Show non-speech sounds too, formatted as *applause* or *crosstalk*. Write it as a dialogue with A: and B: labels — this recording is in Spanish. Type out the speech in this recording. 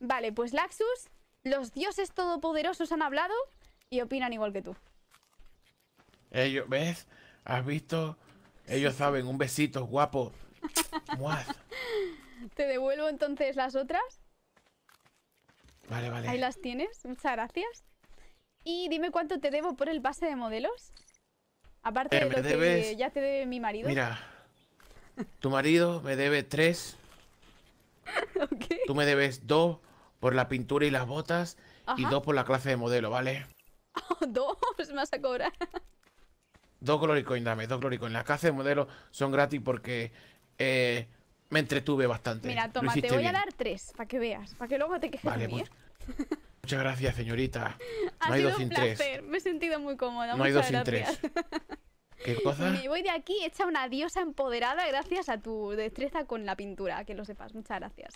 A: Vale, pues Laxus, los dioses todopoderosos han hablado y opinan igual que tú.
B: Ellos, ¿ves? ¿Has visto? Ellos saben, un besito, guapo. *laughs*
A: ¿Te devuelvo entonces las otras? Vale, vale. Ahí las tienes, muchas gracias. Y dime cuánto te debo por el pase de modelos. Aparte eh, de lo que ya te debe mi marido. Mira,
B: tu marido me debe tres.
A: *laughs*
B: Tú me debes dos por la pintura y las botas y dos por la clase de modelo, ¿vale?
A: *laughs* dos, me vas a cobrar.
B: Dos Coins, dame, dos en Las clases de modelo son gratis porque eh, me entretuve bastante. Mira, toma, te voy a dar
A: tres, para que veas, para que luego te quejes vale, pues,
B: ¿eh? *laughs* Muchas gracias, señorita. *laughs*
A: No ha hay dos sin tres. Me he sentido muy cómoda. No hay dos sin tres. ¿Qué cosa? Me voy de aquí hecha una diosa empoderada gracias a tu destreza con la pintura, que lo sepas. Muchas gracias.